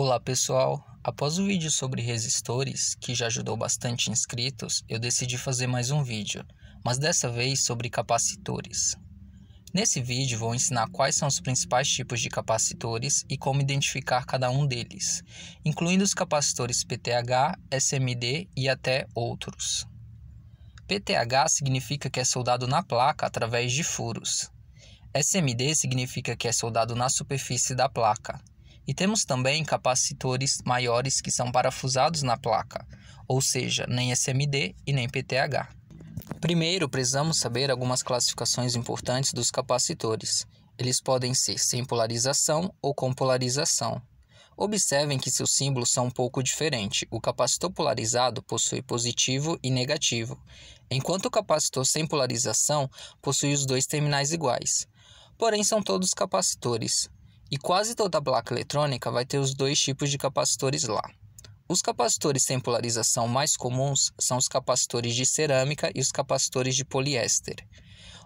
Olá pessoal, após o vídeo sobre resistores, que já ajudou bastante inscritos, eu decidi fazer mais um vídeo, mas dessa vez sobre capacitores. Nesse vídeo vou ensinar quais são os principais tipos de capacitores e como identificar cada um deles, incluindo os capacitores PTH, SMD e até outros. PTH significa que é soldado na placa através de furos. SMD significa que é soldado na superfície da placa. E temos também capacitores maiores que são parafusados na placa, ou seja, nem SMD e nem PTH. Primeiro, precisamos saber algumas classificações importantes dos capacitores. Eles podem ser sem polarização ou com polarização. Observem que seus símbolos são um pouco diferentes. O capacitor polarizado possui positivo e negativo, enquanto o capacitor sem polarização possui os dois terminais iguais. Porém, são todos capacitores. E quase toda placa eletrônica vai ter os dois tipos de capacitores lá. Os capacitores sem polarização mais comuns são os capacitores de cerâmica e os capacitores de poliéster.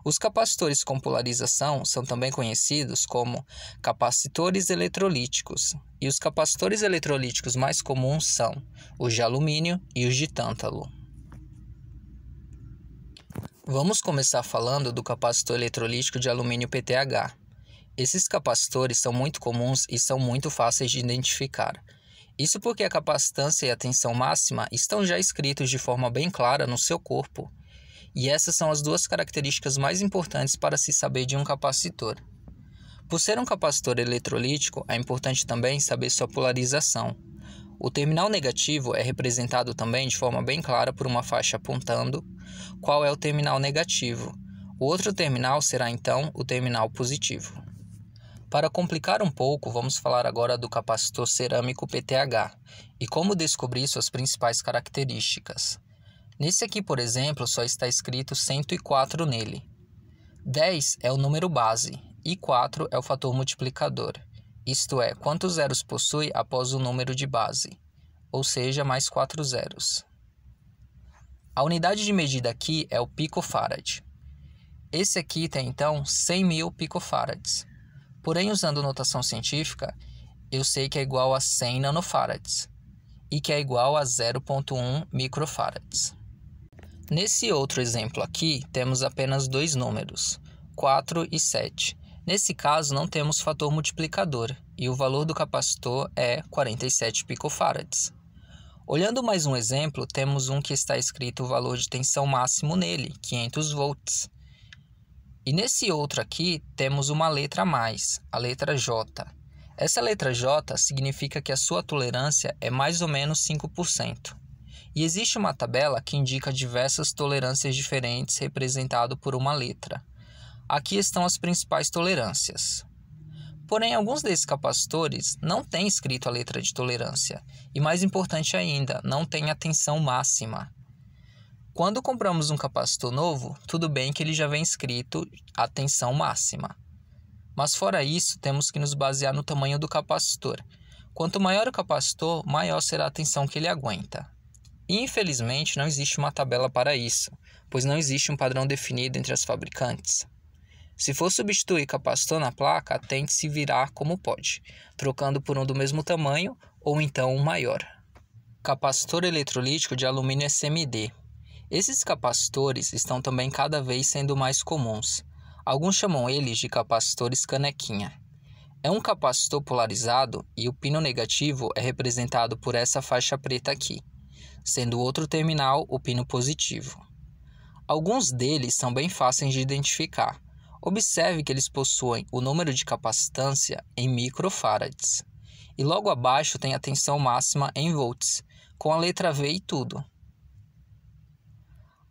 Os capacitores com polarização são também conhecidos como capacitores eletrolíticos, e os capacitores eletrolíticos mais comuns são os de alumínio e os de tântalo. Vamos começar falando do capacitor eletrolítico de alumínio PTH. Esses capacitores são muito comuns e são muito fáceis de identificar. Isso porque a capacitância e a tensão máxima estão já escritos de forma bem clara no seu corpo. E essas são as duas características mais importantes para se saber de um capacitor. Por ser um capacitor eletrolítico, é importante também saber sua polarização. O terminal negativo é representado também de forma bem clara por uma faixa apontando qual é o terminal negativo. O outro terminal será então o terminal positivo. Para complicar um pouco, vamos falar agora do capacitor cerâmico PTH e como descobrir suas principais características. Nesse aqui, por exemplo, só está escrito 104 nele. 10 é o número base e 4 é o fator multiplicador, isto é, quantos zeros possui após o número de base, ou seja, mais 4 zeros. A unidade de medida aqui é o picofarad. Esse aqui tem então 100 mil picofarads. Porém, usando notação científica, eu sei que é igual a 100 nanofarads e que é igual a 0.1 microfarads. Nesse outro exemplo aqui, temos apenas dois números, 4 e 7. Nesse caso, não temos fator multiplicador e o valor do capacitor é 47 picofarads. Olhando mais um exemplo, temos um que está escrito o valor de tensão máximo nele, 500 volts, e nesse outro aqui temos uma letra a mais, a letra J. Essa letra J significa que a sua tolerância é mais ou menos 5%. E existe uma tabela que indica diversas tolerâncias diferentes representado por uma letra. Aqui estão as principais tolerâncias. Porém, alguns desses capacitores não têm escrito a letra de tolerância, e mais importante ainda, não têm a tensão máxima. Quando compramos um capacitor novo, tudo bem que ele já vem escrito a tensão máxima. Mas fora isso, temos que nos basear no tamanho do capacitor. Quanto maior o capacitor, maior será a tensão que ele aguenta. Infelizmente, não existe uma tabela para isso, pois não existe um padrão definido entre as fabricantes. Se for substituir capacitor na placa, tente se virar como pode, trocando por um do mesmo tamanho ou então um maior. Capacitor eletrolítico de alumínio SMD esses capacitores estão também cada vez sendo mais comuns. Alguns chamam eles de capacitores canequinha. É um capacitor polarizado e o pino negativo é representado por essa faixa preta aqui, sendo o outro terminal o pino positivo. Alguns deles são bem fáceis de identificar. Observe que eles possuem o número de capacitância em microfarads. E logo abaixo tem a tensão máxima em volts, com a letra V e tudo.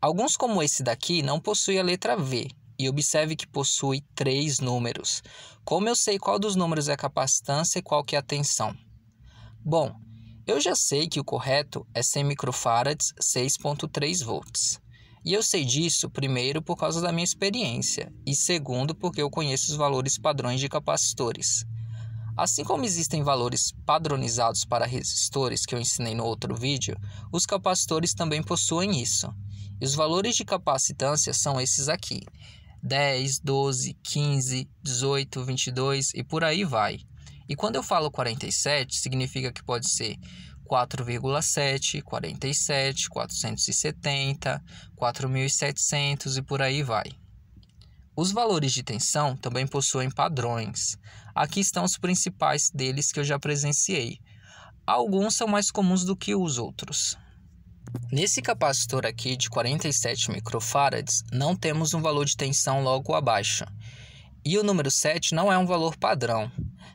Alguns, como esse daqui, não possuem a letra V, e observe que possui três números. Como eu sei qual dos números é a capacitância e qual que é a tensão? Bom, eu já sei que o correto é 100 microfarads, 6.3 volts. E eu sei disso, primeiro, por causa da minha experiência, e segundo, porque eu conheço os valores padrões de capacitores. Assim como existem valores padronizados para resistores que eu ensinei no outro vídeo, os capacitores também possuem isso. E os valores de capacitância são esses aqui: 10, 12, 15, 18, 22 e por aí vai. E quando eu falo 47, significa que pode ser 4,7, 47, 470, 4.700 e por aí vai. Os valores de tensão também possuem padrões. Aqui estão os principais deles que eu já presenciei. Alguns são mais comuns do que os outros. Nesse capacitor aqui de 47 microfarads, não temos um valor de tensão logo abaixo. E o número 7 não é um valor padrão.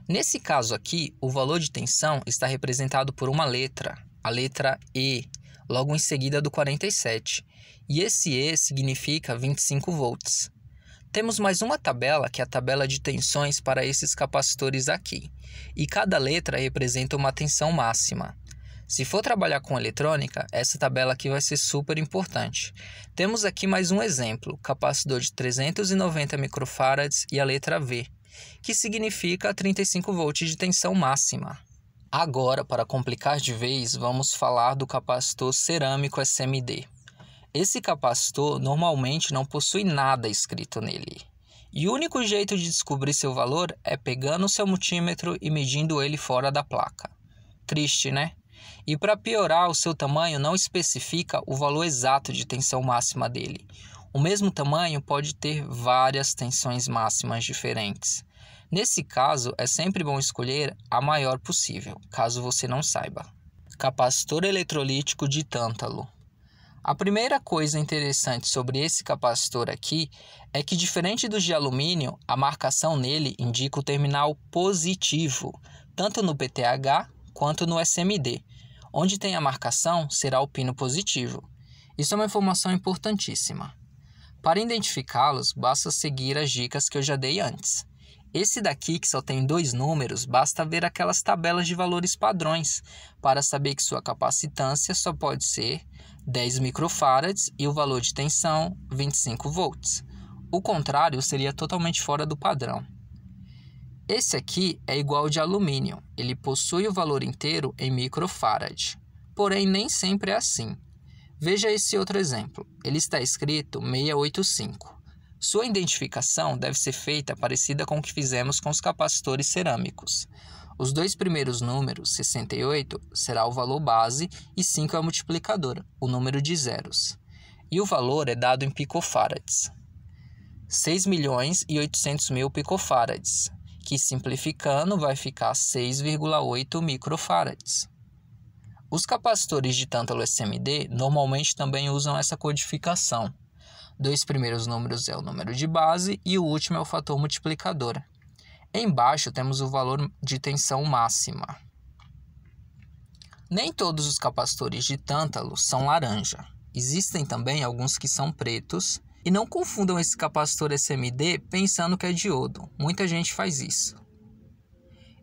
Nesse caso aqui, o valor de tensão está representado por uma letra, a letra E, logo em seguida do 47. E esse E significa 25 volts. Temos mais uma tabela, que é a tabela de tensões para esses capacitores aqui. E cada letra representa uma tensão máxima. Se for trabalhar com eletrônica, essa tabela aqui vai ser super importante. Temos aqui mais um exemplo, capacitor de 390 microfarads e a letra V, que significa 35 volts de tensão máxima. Agora, para complicar de vez, vamos falar do capacitor cerâmico SMD. Esse capacitor normalmente não possui nada escrito nele. E o único jeito de descobrir seu valor é pegando o seu multímetro e medindo ele fora da placa. Triste, né? E para piorar, o seu tamanho não especifica o valor exato de tensão máxima dele. O mesmo tamanho pode ter várias tensões máximas diferentes. Nesse caso, é sempre bom escolher a maior possível, caso você não saiba. Capacitor eletrolítico de tântalo. A primeira coisa interessante sobre esse capacitor aqui é que, diferente dos de alumínio, a marcação nele indica o terminal positivo, tanto no PTH quanto no SMD, Onde tem a marcação será o pino positivo. Isso é uma informação importantíssima. Para identificá-los, basta seguir as dicas que eu já dei antes. Esse daqui, que só tem dois números, basta ver aquelas tabelas de valores padrões para saber que sua capacitância só pode ser 10 microfarads e o valor de tensão 25 volts. O contrário seria totalmente fora do padrão. Esse aqui é igual de alumínio, ele possui o valor inteiro em microfarad. Porém, nem sempre é assim. Veja esse outro exemplo. Ele está escrito 685. Sua identificação deve ser feita parecida com o que fizemos com os capacitores cerâmicos. Os dois primeiros números, 68, será o valor base e 5 é o multiplicador, o número de zeros. E o valor é dado em picofarads. 6 milhões e 800 mil picofarads que simplificando vai ficar 6,8 microfarads. Os capacitores de tântalo SMD normalmente também usam essa codificação. Dois primeiros números é o número de base e o último é o fator multiplicador. Embaixo temos o valor de tensão máxima. Nem todos os capacitores de tântalo são laranja. Existem também alguns que são pretos e não confundam esse capacitor SMD pensando que é diodo, muita gente faz isso.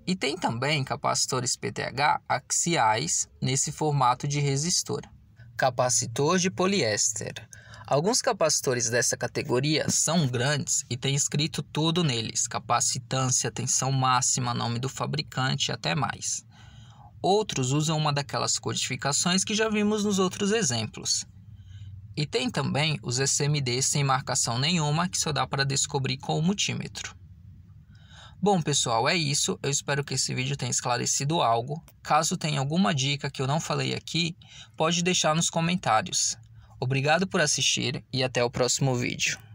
E tem também capacitores PTH axiais nesse formato de resistor. Capacitor de poliéster. Alguns capacitores dessa categoria são grandes e tem escrito tudo neles: capacitância, tensão máxima, nome do fabricante e até mais. Outros usam uma daquelas codificações que já vimos nos outros exemplos. E tem também os SMDs sem marcação nenhuma que só dá para descobrir com o multímetro. Bom, pessoal, é isso. Eu espero que esse vídeo tenha esclarecido algo. Caso tenha alguma dica que eu não falei aqui, pode deixar nos comentários. Obrigado por assistir e até o próximo vídeo.